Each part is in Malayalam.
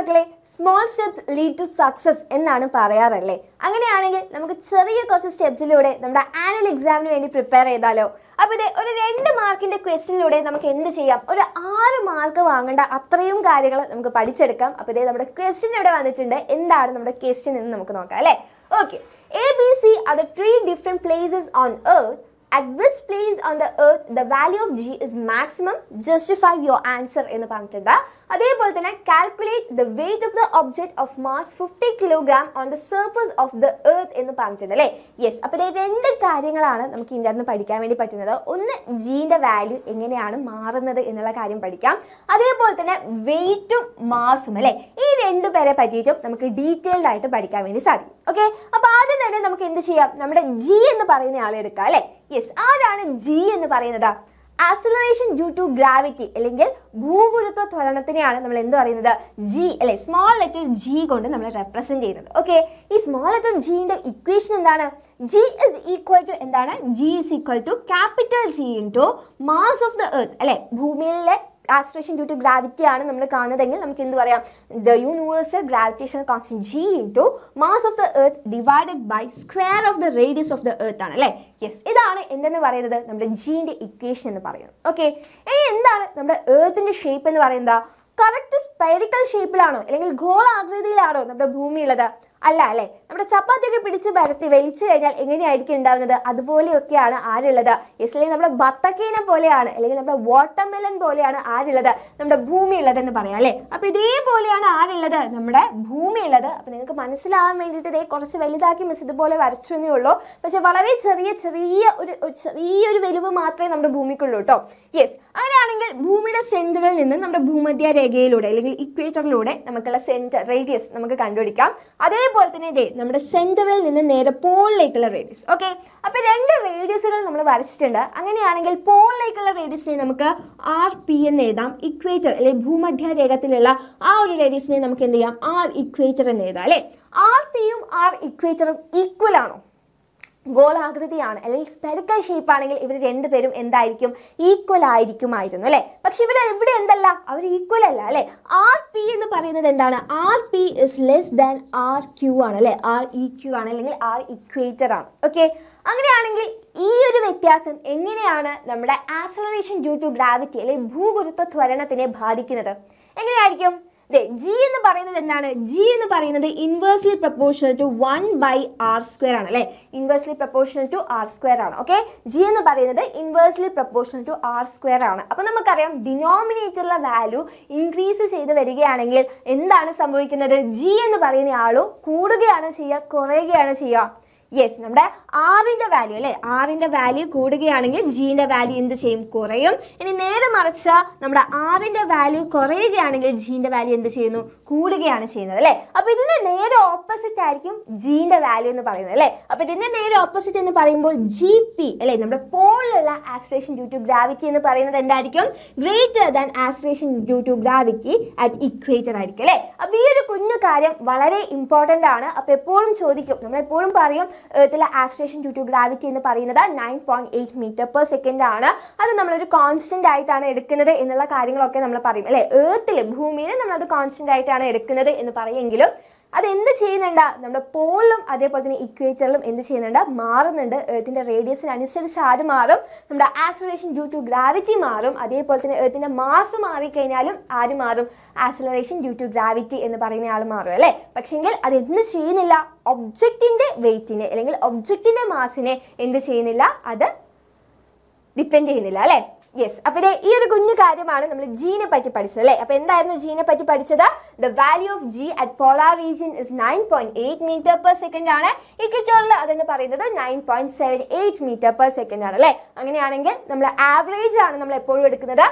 മക്കളെ small steps lead to success എന്നാണ് പറയാറല്ലേ അങ്ങനെയാണെങ്കിൽ നമുക്ക് ചെറിയ കുറച്ച് സ്റ്റെപ്സിലൂടെ നമ്മുടെ ആനുവൽ എക്സാമിന് വേണ്ടി പ്രിപ്പയർ ചെയ്താലോ അപ്പോൾ ഇത് ഒരു രണ്ട് മാർക്കിൻ്റെ ക്വസ്റ്റിനിലൂടെ നമുക്ക് എന്ത് ചെയ്യാം ഒരു ആറ് മാർക്ക് വാങ്ങേണ്ട അത്രയും കാര്യങ്ങൾ നമുക്ക് പഠിച്ചെടുക്കാം അപ്പോൾ ഇതേ നമ്മുടെ ക്വസ്റ്റ്യൻ ഇവിടെ വന്നിട്ടുണ്ട് എന്താണ് നമ്മുടെ ക്വസ്റ്റ്യൻ എന്ന് നമുക്ക് നോക്കാം അല്ലേ okay A B C are the three different places on earth at which place on the earth the value of g is maximum justify your answer എന്ന് പറഞ്ഞിട്ടുണ്ട് അതേപോലെ തന്നെ calculate the weight of the object of mass fifty kilogram on the surface of the earth എന്ന് പറഞ്ഞിട്ടുണ്ട് അല്ലേ യെസ് അപ്പോൾ ഇതേ രണ്ട് കാര്യങ്ങളാണ് നമുക്ക് ഇതിൻ്റെ അകത്ത് പഠിക്കാൻ വേണ്ടി പറ്റുന്നത് ഒന്ന് ജീൻ്റെ വാല്യൂ എങ്ങനെയാണ് മാറുന്നത് എന്നുള്ള കാര്യം പഠിക്കാം അതേപോലെ തന്നെ വെയ്റ്റും മാസും അല്ലേ ഈ രണ്ടു പേരെ പറ്റിയിട്ടും നമുക്ക് ഡീറ്റെയിൽഡ് ആയിട്ട് പഠിക്കാൻ വേണ്ടി സാധിക്കും ഓക്കെ അപ്പോൾ ആദ്യം തന്നെ നമുക്ക് എന്ത് ചെയ്യാം നമ്മുടെ ജി എന്ന് പറയുന്ന ആളെടുക്കാം അല്ലേ യെസ് ആരാണ് ജി എന്ന് പറയുന്നത് ആക്സിലറേഷൻ ഡ്യൂ ടു ഗ്രാവിറ്റി അല്ലെങ്കിൽ ഭൂഗുരുത്വ ത്വരണത്തിനെയാണ് നമ്മൾ എന്ത് പറയുന്നത് ജി അല്ലെ സ്മോൾ ലെറ്റർ ജി കൊണ്ട് നമ്മൾ റെപ്രസെന്റ് ചെയ്യുന്നത് ഓക്കെ ഈ സ്മോൾ ലെറ്റർ ജിൻ്റെ ഇക്വേഷൻ എന്താണ് ജി ഇസ് ഈക്വൽ ടു എന്താണ് G is equal to capital G into mass of the earth അല്ലെ ഭൂമിയിലെ ആസ്ട്രേഷൻ ഡ്യൂ ടു ഗ്രാവിറ്റി ആണ് നമ്മൾ കാണുന്നതെങ്കിൽ നമുക്ക് എന്ത് പറയാം the universal gravitation constant G into mass of the earth divided by square of the radius of the earth ആണ് അല്ലേ യെസ് ഇതാണ് എന്തെന്ന് പറയുന്നത് നമ്മുടെ ജീൻ്റെ ഇക്വേഷൻ എന്ന് പറയുന്നത് ഓക്കെ ഇനി എന്താണ് നമ്മുടെ എർത്തിൻ്റെ ഷേപ്പ് എന്ന് പറയുന്നത് കറക്റ്റ് സ്പൈറിക്കൽ ഷേപ്പിലാണോ അല്ലെങ്കിൽ ഗോളാകൃതിയിലാണോ നമ്മുടെ ഭൂമി ഉള്ളത് അല്ല അല്ലേ നമ്മുടെ ചപ്പാത്തിയൊക്കെ പിടിച്ച് പരത്തി വലിച്ചു കഴിഞ്ഞാൽ എങ്ങനെയായിരിക്കും ഉണ്ടാവുന്നത് അതുപോലെയൊക്കെയാണ് ആരുള്ളത് യെസ് അല്ലെങ്കിൽ നമ്മുടെ ബത്തക്കീനെ പോലെയാണ് അല്ലെങ്കിൽ നമ്മുടെ വാട്ടർമെലൺ പോലെയാണ് ആരുള്ളത് നമ്മുടെ ഭൂമി എന്ന് പറയാം അല്ലേ അപ്പോൾ ഇതേപോലെയാണ് ആരുള്ളത് നമ്മുടെ ഭൂമി ഉള്ളത് അപ്പോൾ നിങ്ങൾക്ക് മനസ്സിലാവാൻ വേണ്ടിയിട്ട് ഇതേ കുറച്ച് വലുതാക്കി മിസ് ഇതുപോലെ വരച്ചു എന്നേ ഉള്ളൂ പക്ഷേ വളരെ ചെറിയ ചെറിയ ഒരു ചെറിയൊരു വലുവ് മാത്രമേ നമ്മുടെ ഭൂമിക്കുള്ളൂ കേട്ടോ യെസ് അങ്ങനെയാണെങ്കിൽ ഭൂമിയുടെ സെൻറ്ററിൽ നിന്ന് നമ്മുടെ ഭൂമധ്യ രേഖയിലൂടെ അല്ലെങ്കിൽ അല്ലെങ്കിൽ ഇക്വേറ്ററിലൂടെ നമുക്കുള്ള സെൻറ്റർ റേഡിയസ് നമുക്ക് കണ്ടുപിടിക്കാം അതേപോലെ തന്നെ ഇതേ നമ്മുടെ സെൻറ്ററിൽ നിന്ന് നേരെ പോളിലേക്കുള്ള റേഡിയസ് ഓക്കെ അപ്പോൾ രണ്ട് റേഡിയസുകൾ നമ്മൾ വരച്ചിട്ടുണ്ട് അങ്ങനെയാണെങ്കിൽ പോളിലേക്കുള്ള റേഡിയസിനെ നമുക്ക് ആർ പി എന്ന് എഴുതാം ഇക്വേറ്റർ അല്ലെങ്കിൽ ഭൂമധ്യ രേഖത്തിലുള്ള ആ ഒരു റേഡിയസിനെ നമുക്ക് എന്ത് ചെയ്യാം ആർ ഇക്വേറ്റർ എന്ന് എഴുതാം അല്ലേ ആർ പിയും ആർ ഇക്വേറ്ററും ഈക്വൽ ആണോ ഗോളാകൃതിയാണ് അല്ലെങ്കിൽ സ്പെറിക്കൽ ഷേപ്പ് ആണെങ്കിൽ ഇവർ രണ്ടുപേരും എന്തായിരിക്കും ഈക്വൽ ആയിരിക്കുമായിരുന്നു അല്ലേ പക്ഷെ ഇവർ ഇവിടെ എന്തല്ല അവർ ഈക്വൽ അല്ല അല്ലേ ആർ പി എന്ന് പറയുന്നത് എന്താണ് R P is less than R Q ആണ് അല്ലേ ആർ ഇ ക്യൂ ആണ് അല്ലെങ്കിൽ ആർ ഇക്വേറ്റർ ആണ് ഓക്കെ അങ്ങനെയാണെങ്കിൽ ഈ ഒരു വ്യത്യാസം എങ്ങനെയാണ് നമ്മുടെ ആക്സലറേഷൻ ഡ്യൂ ടു ഗ്രാവിറ്റി അല്ലെങ്കിൽ ഭൂഗുരുത്വ ത്വരണത്തിനെ ബാധിക്കുന്നത് എങ്ങനെയായിരിക്കും ജി എന്ന് പറയുന്നത് എന്താണ് ജി എന്ന് പറയുന്നത് inversely proportional to one by r square ആണ് അല്ലേ inversely proportional to r square ആണ് ഓക്കെ ജി എന്ന് പറയുന്നത് inversely proportional to r square ആണ് അപ്പോൾ നമുക്കറിയാം ഡിനോമിനേറ്ററിലെ വാല്യൂ ഇൻക്രീസ് ചെയ്ത് വരികയാണെങ്കിൽ എന്താണ് സംഭവിക്കുന്നത് ജി എന്ന് പറയുന്ന ആളും കൂടുകയാണ് ചെയ്യുക കുറയുകയാണ് ചെയ്യുക യെസ് നമ്മുടെ ആറിൻ്റെ വാല്യൂ അല്ലേ ആറിൻ്റെ വാല്യൂ കൂടുകയാണെങ്കിൽ ജീൻ്റെ വാല്യൂ എന്ത് ചെയ്യും കുറയും ഇനി നേരെ മറിച്ച് നമ്മുടെ ആറിൻ്റെ വാല്യൂ കുറയുകയാണെങ്കിൽ ജീൻ്റെ വാല്യൂ എന്ത് ചെയ്യുന്നു കൂടുകയാണ് ചെയ്യുന്നത് അല്ലേ അപ്പോൾ ഇതിൻ്റെ നേരെ ഓപ്പോസിറ്റ് ആയിരിക്കും ജീൻ്റെ വാല്യൂ എന്ന് പറയുന്നത് അല്ലേ അപ്പോൾ ഇതിൻ്റെ നേരെ ഓപ്പോസിറ്റ് എന്ന് പറയുമ്പോൾ ജി പി അല്ലേ നമ്മുടെ പോളിലുള്ള ആസ്ട്രേഷൻ ഡ്യൂ ടു ഗ്രാവിറ്റി എന്ന് പറയുന്നത് എന്തായിരിക്കും greater than acceleration due to gravity at equator ആയിരിക്കും അല്ലേ അപ്പോൾ ഈ ഒരു കുഞ്ഞു കാര്യം വളരെ ഇമ്പോർട്ടൻ്റ് ആണ് അപ്പോൾ എപ്പോഴും ചോദിക്കും നമ്മളെപ്പോഴും പറയും ഏർത്തിലെ ആസ്ട്രേഷൻ ഡ്യൂ ടു ഗ്രാവിറ്റി എന്ന് പറയുന്നത് nine point eight metre per second ആണ് അത് നമ്മളൊരു കോൺസ്റ്റൻ്റ് ആയിട്ടാണ് എടുക്കുന്നത് എന്നുള്ള കാര്യങ്ങളൊക്കെ നമ്മൾ പറയും അല്ലേ ഏർത്തിൽ ഭൂമിയിൽ നമ്മളത് കോൺസ്റ്റൻ്റ് ആയിട്ടാണ് എടുക്കുന്നത് എന്ന് പറയുമെങ്കിലും എന്ത് ചെയ്യുന്നുണ്ട് നമ്മുടെ പോളിലും അതേപോലെ തന്നെ ഇക്വേറ്ററിലും എന്ത് ചെയ്യുന്നുണ്ട് മാറുന്നുണ്ട് എർത്തിൻ്റെ റേഡിയസിനനുസരിച്ച് അനുസരിച്ച് ആര് മാറും നമ്മുടെ ആക്സിലറേഷൻ ഡ്യൂ ടു ഗ്രാവിറ്റി മാറും അതേപോലെ തന്നെ എർത്തിൻ്റെ മാസ് മാറിക്കഴിഞ്ഞാലും ആര് മാറും ആക്സിലറേഷൻ ഡ്യൂ ടു ഗ്രാവിറ്റി എന്ന് പറയുന്ന ആൾ മാറും അല്ലേ പക്ഷേങ്കിൽ അത് എന്ത് ചെയ്യുന്നില്ല ഒബ്ജക്റ്റിൻ്റെ വെയിറ്റിനെ അല്ലെങ്കിൽ ഒബ്ജക്റ്റിൻ്റെ മാസിനെ എന്ത് ചെയ്യുന്നില്ല അത് ഡിപ്പെൻഡ് ചെയ്യുന്നില്ല അല്ലേ യെസ് അപ്പോൾ ഇതേ ഈ ഒരു കുഞ്ഞു കാര്യമാണ് നമ്മൾ ജീനെ പറ്റി പഠിച്ചത് അല്ലേ അപ്പോൾ എന്തായിരുന്നു ജീനെ പറ്റി പഠിച്ചത് the value of g at polar region is nine point eight metre per second ആണ് ഇക്വറ്റോറിൽ അതെന്ന് പറയുന്നത് nine point seven eight metre per second ആണ് അല്ലേ അങ്ങനെയാണെങ്കിൽ നമ്മൾ ആവറേജ് ആണ് നമ്മൾ എപ്പോഴും എടുക്കുന്നത്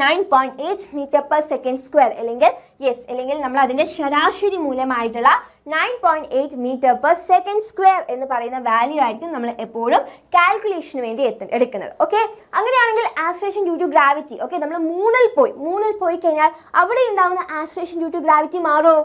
nine point eight metre per second square അല്ലെങ്കിൽ യെസ് അല്ലെങ്കിൽ നമ്മൾ അതിൻ്റെ ശരാശരി മൂലമായിട്ടുള്ള nine point eight metre per second square എന്ന് പറയുന്ന വാല്യൂ ആയിരിക്കും നമ്മൾ എപ്പോഴും കാൽക്കുലേഷന് വേണ്ടി എത്ത എടുക്കുന്നത് ഓക്കെ അങ്ങനെയാണെങ്കിൽ acceleration due to gravity okay നമ്മൾ മൂന്നിൽ പോയി മൂന്നിൽ പോയി കഴിഞ്ഞാൽ അവിടെ ഉണ്ടാകുന്ന ആസ്ട്രേഷൻ ഡ്യൂ ടു ഗ്രാവിറ്റി മാറുമോ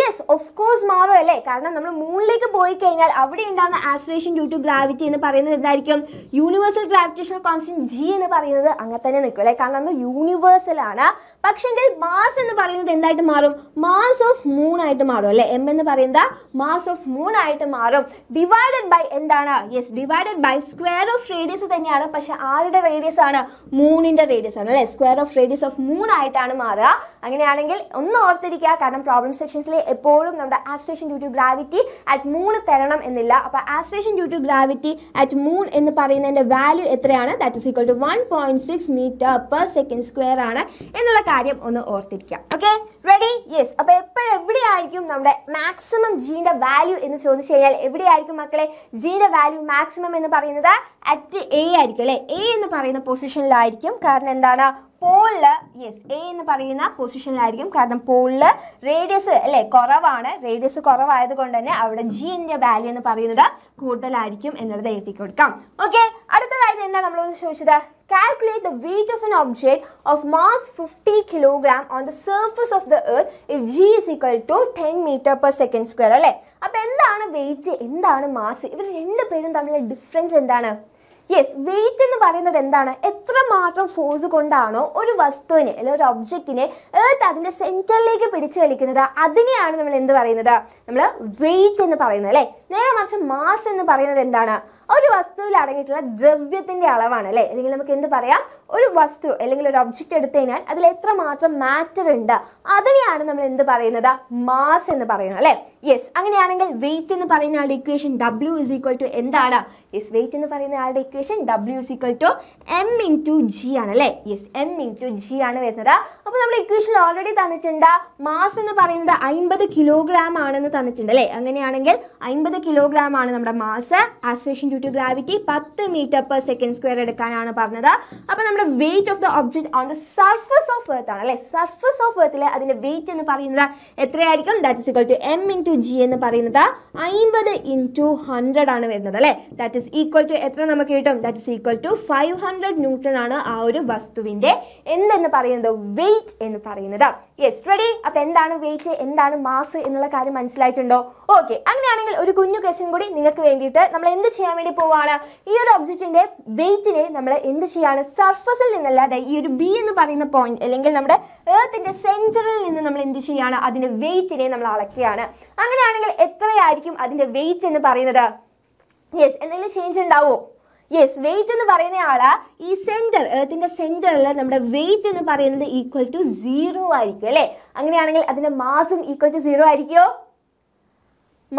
യെസ് ഓഫ് കോഴ്സ് മാറും അല്ലേ കാരണം നമ്മൾ മൂണിലേക്ക് പോയി കഴിഞ്ഞാൽ അവിടെ ഉണ്ടാകുന്ന ആസ്ട്രേഷൻ ഡ്യൂ ടു ഗ്രാവിറ്റി എന്ന് പറയുന്നത് എന്തായിരിക്കും യൂണിവേഴ്സൽ ഗ്രാവിറ്റേഷൻ കോൺസ്റ്റന്റ് ജി എന്ന് പറയുന്നത് അങ്ങനെ തന്നെ നിൽക്കും അല്ലേ കാരണം അത് യൂണിവേഴ്സൽ ആണ് പക്ഷെങ്കിൽ മാസ് എന്ന് പറയുന്നത് എന്തായിട്ട് മാറും മാസ് ഓഫ് മൂൺ ആയിട്ട് മാറും അല്ലേ എം എന്ന് പറയുന്നത് മാസ് ഓഫ് മൂൺ ആയിട്ട് മാറും ഡിവൈഡഡ് ബൈ എന്താണ് yes divided by square of radius തന്നെയാണ് പക്ഷെ ആരുടെ റേഡിയസ് ആണ് മൂണിൻ്റെ റേഡിയസ് ആണ് അല്ലേ square of radius of moon ആയിട്ടാണ് മാറുക അങ്ങനെയാണെങ്കിൽ ഒന്ന് ഓർത്തിരിക്കുക കാരണം പ്രോബ്ലം സെക്ഷൻസിൽ പക്ഷേ എപ്പോഴും നമ്മുടെ acceleration due to gravity at മൂന്ന് തരണം എന്നില്ല അപ്പോൾ acceleration due to gravity at moon എന്ന് പറയുന്നതിൻ്റെ വാല്യൂ എത്രയാണ് that is equal to one point six metre per second square ആണ് എന്നുള്ള കാര്യം ഒന്ന് ഓർത്തിരിക്കാം ഓക്കെ റെഡി യെസ് അപ്പോൾ എപ്പോഴെവിടെയായിരിക്കും നമ്മുടെ മാക്സിമം ജീൻ്റെ വാല്യൂ എന്ന് ചോദിച്ചു കഴിഞ്ഞാൽ എവിടെയായിരിക്കും മക്കളെ ജീൻ്റെ വാല്യൂ മാക്സിമം എന്ന് പറയുന്നത് അറ്റ് എ ആയിരിക്കും അല്ലേ എ എന്ന് പറയുന്ന പൊസിഷനിലായിരിക്കും കാരണം എന്താണ് പോളില് യെസ് എ എന്ന് പറയുന്ന പൊസിഷനിലായിരിക്കും കാരണം പോളില് റേഡിയസ് അല്ലേ കുറവാണ് റേഡിയസ് കുറവായത് കൊണ്ട് തന്നെ അവിടെ ജിൻ്റെ വാല്യൂ എന്ന് പറയുന്നത് കൂടുതലായിരിക്കും എന്നുള്ളത് എഴുതി കൊടുക്കാം ഓക്കെ അടുത്തതായിട്ട് എന്താ നമ്മൾ ചോദിച്ചത് calculate the weight of an object of mass fifty kilogram on the surface of the earth if g is equal to ten metre per second square അല്ലേ അപ്പോൾ എന്താണ് വെയിറ്റ് എന്താണ് മാസ് ഇവർ രണ്ട് പേരും തമ്മിലുള്ള ഡിഫറൻസ് എന്താണ് യെസ് വെയിറ്റ് എന്ന് പറയുന്നത് എന്താണ് എത്രമാത്രം ഫോഴ്സ് കൊണ്ടാണോ ഒരു വസ്തുവിനെ അല്ലെങ്കിൽ ഒരു ഒബ്ജക്റ്റിനെ ഏർത്ത് അതിൻ്റെ സെന്ററിലേക്ക് പിടിച്ചു വലിക്കുന്നത് അതിനെയാണ് നമ്മൾ എന്ത് പറയുന്നത് നമ്മൾ വെയിറ്റ് എന്ന് പറയുന്നത് അല്ലേ നേരെ മറിച്ച് മാസ് എന്ന് പറയുന്നത് എന്താണ് ഒരു വസ്തുവിൽ അടങ്ങിയിട്ടുള്ള ദ്രവ്യത്തിൻ്റെ അളവാണ് അല്ലേ അല്ലെങ്കിൽ നമുക്ക് എന്ത് പറയാം ഒരു വസ്തു അല്ലെങ്കിൽ ഒരു ഒബ്ജക്റ്റ് എടുത്തു കഴിഞ്ഞാൽ അതിൽ എത്രമാത്രം മാറ്റർ ഉണ്ട് അതിനെയാണ് നമ്മൾ എന്ത് പറയുന്നത് മാസ് എന്ന് പറയുന്നത് അല്ലേ യെസ് അങ്ങനെയാണെങ്കിൽ വെയിറ്റ് എന്ന് പറയുന്ന ആളുടെ equation W is equal to എന്താണ് യെസ് വെയിറ്റ് എന്ന് പറയുന്ന ആളുടെ equation W is equal to m to g ആണ് അല്ലേ യെസ് എം ടു ജി ആണ് വരുന്നത് അപ്പോൾ നമ്മൾ ഇക്വേഷൻ ഓൾറെഡി തന്നിട്ടുണ്ട് മാസ് എന്ന് പറയുന്നത് അൻപത് കിലോഗ്രാം ആണെന്ന് തന്നിട്ടുണ്ട് അല്ലേ അങ്ങനെയാണെങ്കിൽ അൻപത് കിലോഗ്രാം ആണ് നമ്മുടെ mass acceleration due to gravity പത്ത് മീറ്റർ പെർ സെക്കൻഡ് സ്ക്വയർ എടുക്കാനാണ് പറഞ്ഞത് അപ്പോൾ നമ്മൾ നമ്മുടെ weight of the object on the surface of earth ആണ് അല്ലേ സർഫസ് ഓഫ് എർത്തിൽ അതിൻ്റെ വെയിറ്റ് എന്ന് പറയുന്നത് എത്രയായിരിക്കും that is equal to m into g എന്ന് പറയുന്നത് അമ്പത് ഇൻറ്റു ഹൺഡ്രഡ് ആണ് വരുന്നത് അല്ലേ ദാറ്റ് ഇസ് ഈക്വൽ ടു എത്ര നമുക്ക് കിട്ടും that is equal to five hundred newton ആണ് ആ ഒരു വസ്തുവിൻ്റെ എന്തെന്ന് പറയുന്നത് വെയിറ്റ് എന്ന് പറയുന്നത് യെസ് റെഡി അപ്പോൾ എന്താണ് വെയിറ്റ് എന്താണ് മാസ് എന്നുള്ള കാര്യം മനസ്സിലായിട്ടുണ്ടോ ഓക്കെ അങ്ങനെയാണെങ്കിൽ ഒരു കുഞ്ഞു ക്വസ്റ്റ്യൻ കൂടി നിങ്ങൾക്ക് വേണ്ടിയിട്ട് നമ്മൾ എന്ത് ചെയ്യാൻ വേണ്ടി പോവുകയാണ് ഈ ഒരു ഒബ്ജക്റ്റിൻ്റെ വെയിറ്റിനെ നമ്മൾ എന്ത് ചെയ്യാണ് സർഫ് സർഫസിൽ നിന്നല്ലാതെ ഈ ഒരു ബി എന്ന് പറയുന്ന പോയിന്റ് അല്ലെങ്കിൽ നമ്മുടെ ഏർത്തിന്റെ സെന്ററിൽ നിന്ന് നമ്മൾ എന്ത് ചെയ്യുകയാണ് അതിന്റെ വെയിറ്റിനെ നമ്മൾ അളക്കുകയാണ് അങ്ങനെയാണെങ്കിൽ എത്രയായിരിക്കും അതിന്റെ വെയിറ്റ് എന്ന് പറയുന്നത് യെസ് എന്തെങ്കിലും ചേഞ്ച് ഉണ്ടാവുമോ യെസ് വെയിറ്റ് എന്ന് പറയുന്ന ആള് ഈ സെന്റർ ഏർത്തിന്റെ സെന്ററിൽ നമ്മുടെ വെയിറ്റ് എന്ന് പറയുന്നത് ഈക്വൽ ടു സീറോ ആയിരിക്കും അല്ലേ അങ്ങനെയാണെങ്കിൽ അതിന്റെ മാസും ഈക്വൽ ടു സീറോ ആയിരിക്കുമോ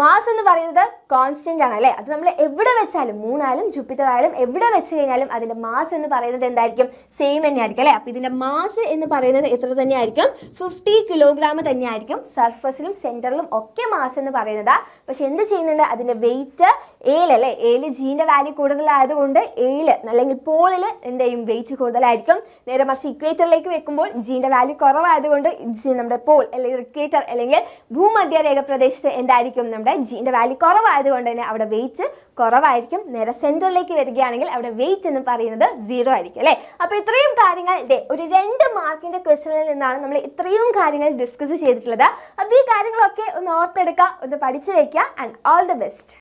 മാസ് എന്ന് പറയുന്നത് കോൺസ്റ്റൻ്റ് ആണ് അല്ലേ അത് നമ്മൾ എവിടെ വെച്ചാലും മൂണായാലും ജൂപ്പിറ്റർ ആയാലും എവിടെ വെച്ച് കഴിഞ്ഞാലും അതിൻ്റെ മാസ് എന്ന് പറയുന്നത് എന്തായിരിക്കും സെയിം തന്നെ ആയിരിക്കും അല്ലേ അപ്പോൾ ഇതിൻ്റെ മാസ് എന്ന് പറയുന്നത് എത്ര തന്നെ ആയിരിക്കും ഫിഫ്റ്റി കിലോഗ്രാം തന്നെ ആയിരിക്കും സർഫസിലും സെൻറ്ററിലും ഒക്കെ മാസ് എന്ന് പറയുന്നത് പക്ഷെ എന്ത് ചെയ്യുന്നുണ്ട് അതിൻ്റെ വെയിറ്റ് ഏലല്ലേ ഏല് ജീൻ്റെ വാല്യൂ കൂടുതലായതുകൊണ്ട് ഏല് അല്ലെങ്കിൽ പോളിൽ എന്തെയും വെയിറ്റ് കൂടുതലായിരിക്കും നേരെ മറിച്ച് ഇക്വേറ്ററിലേക്ക് വെക്കുമ്പോൾ ജീൻ്റെ വാല്യൂ കുറവായതുകൊണ്ട് നമ്മുടെ പോൾ അല്ലെങ്കിൽ ഇക്വേറ്റർ അല്ലെങ്കിൽ ഭൂമധ്യരേഖ പ്രദേശത്ത് എന്തായിരിക്കും നമ്മുടെ ജീൻ്റെ വാല്യൂ കുറവായത് ആയതുകൊണ്ട് തന്നെ അവിടെ വെയിറ്റ് കുറവായിരിക്കും നേരെ സെൻറ്ററിലേക്ക് വരികയാണെങ്കിൽ അവിടെ വെയിറ്റ് എന്ന് പറയുന്നത് സീറോ ആയിരിക്കും അല്ലേ അപ്പോൾ ഇത്രയും കാര്യങ്ങൾ ഡേ ഒരു രണ്ട് മാർക്കിൻ്റെ ക്വസ്റ്റനിൽ നിന്നാണ് നമ്മൾ ഇത്രയും കാര്യങ്ങൾ ഡിസ്കസ് ചെയ്തിട്ടുള്ളത് അപ്പോൾ ഈ കാര്യങ്ങളൊക്കെ ഒന്ന് ഓർത്തെടുക്കുക ഒന്ന് പഠിച്ചു വയ്ക്കുക ആൻഡ് ഓൾ ദി ബെസ്റ്റ്